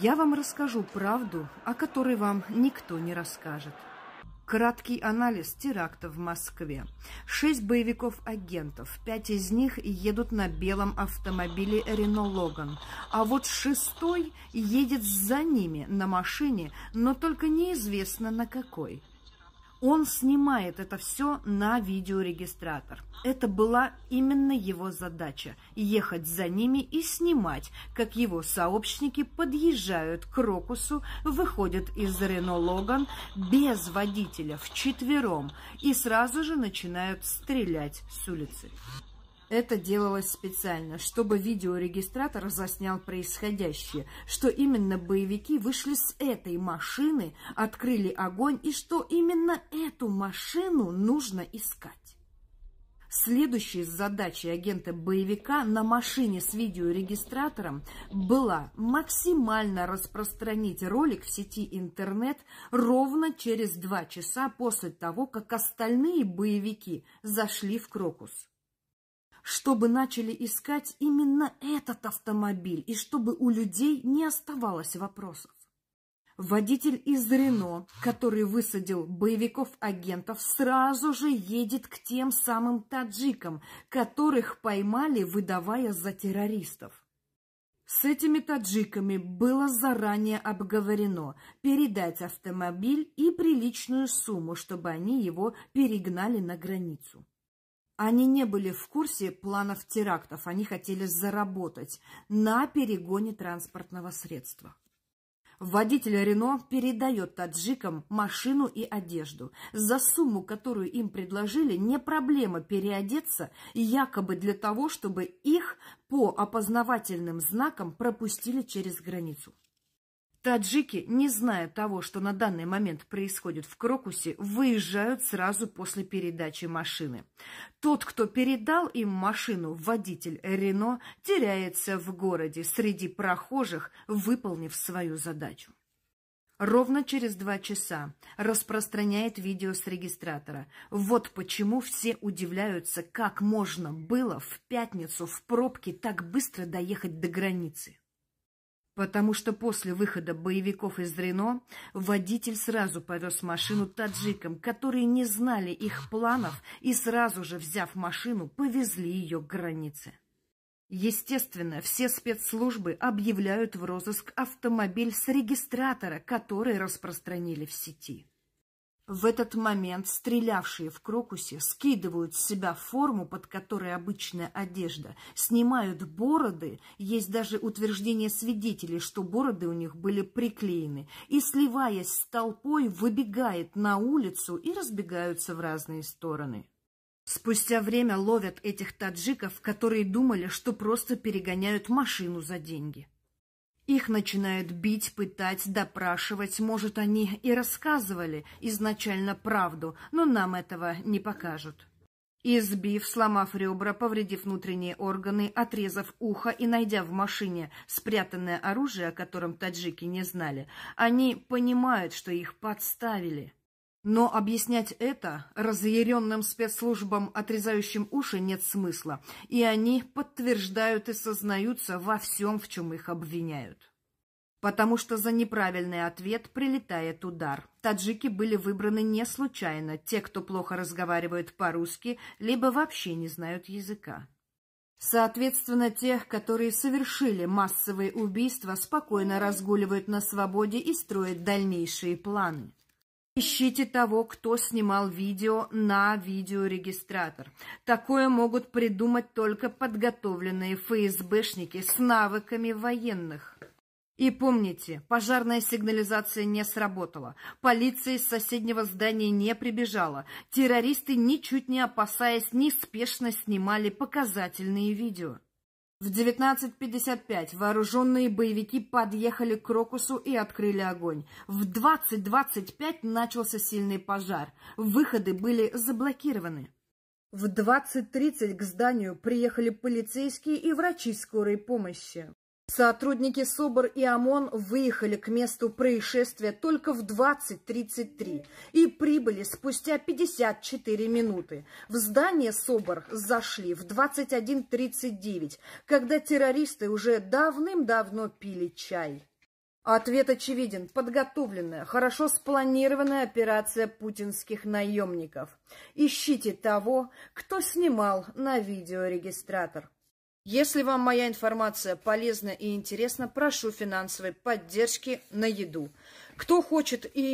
Я вам расскажу правду, о которой вам никто не расскажет. Краткий анализ теракта в Москве. Шесть боевиков-агентов, пять из них едут на белом автомобиле Рено Логан, а вот шестой едет за ними на машине, но только неизвестно на какой – он снимает это все на видеорегистратор. Это была именно его задача – ехать за ними и снимать, как его сообщники подъезжают к Рокусу, выходят из Рено Логан без водителя, вчетвером, и сразу же начинают стрелять с улицы. Это делалось специально, чтобы видеорегистратор заснял происходящее, что именно боевики вышли с этой машины, открыли огонь и что именно эту машину нужно искать. Следующей задачей агента боевика на машине с видеорегистратором была максимально распространить ролик в сети интернет ровно через два часа после того, как остальные боевики зашли в Крокус чтобы начали искать именно этот автомобиль и чтобы у людей не оставалось вопросов. Водитель из Рено, который высадил боевиков-агентов, сразу же едет к тем самым таджикам, которых поймали, выдавая за террористов. С этими таджиками было заранее обговорено передать автомобиль и приличную сумму, чтобы они его перегнали на границу. Они не были в курсе планов терактов, они хотели заработать на перегоне транспортного средства. Водитель Рено передает таджикам машину и одежду. За сумму, которую им предложили, не проблема переодеться, якобы для того, чтобы их по опознавательным знакам пропустили через границу. Таджики, не зная того, что на данный момент происходит в Крокусе, выезжают сразу после передачи машины. Тот, кто передал им машину, водитель Рено, теряется в городе среди прохожих, выполнив свою задачу. Ровно через два часа распространяет видео с регистратора. Вот почему все удивляются, как можно было в пятницу в пробке так быстро доехать до границы. Потому что после выхода боевиков из Рено водитель сразу повез машину таджикам, которые не знали их планов и сразу же, взяв машину, повезли ее к границе. Естественно, все спецслужбы объявляют в розыск автомобиль с регистратора, который распространили в сети. В этот момент стрелявшие в крокусе скидывают с себя форму, под которой обычная одежда, снимают бороды, есть даже утверждение свидетелей, что бороды у них были приклеены, и, сливаясь с толпой, выбегает на улицу и разбегаются в разные стороны. Спустя время ловят этих таджиков, которые думали, что просто перегоняют машину за деньги. Их начинают бить, пытать, допрашивать. Может, они и рассказывали изначально правду, но нам этого не покажут. Избив, сломав ребра, повредив внутренние органы, отрезав ухо и найдя в машине спрятанное оружие, о котором таджики не знали, они понимают, что их подставили. Но объяснять это разъяренным спецслужбам, отрезающим уши, нет смысла, и они подтверждают и сознаются во всем, в чем их обвиняют. Потому что за неправильный ответ прилетает удар. Таджики были выбраны не случайно, те, кто плохо разговаривает по-русски, либо вообще не знают языка. Соответственно, тех, которые совершили массовые убийства, спокойно разгуливают на свободе и строят дальнейшие планы. Ищите того, кто снимал видео на видеорегистратор. Такое могут придумать только подготовленные ФСБшники с навыками военных. И помните, пожарная сигнализация не сработала, полиция из соседнего здания не прибежала, террористы, ничуть не опасаясь, неспешно снимали показательные видео. В 19.55 вооруженные боевики подъехали к Рокусу и открыли огонь. В 20.25 начался сильный пожар. Выходы были заблокированы. В 20.30 к зданию приехали полицейские и врачи скорой помощи. Сотрудники СОБР и ОМОН выехали к месту происшествия только в 20.33 и прибыли спустя 54 минуты. В здание СОБР зашли в 21.39, когда террористы уже давным-давно пили чай. Ответ очевиден. Подготовленная, хорошо спланированная операция путинских наемников. Ищите того, кто снимал на видеорегистратор. Если вам моя информация полезна и интересна, прошу финансовой поддержки на еду. Кто хочет и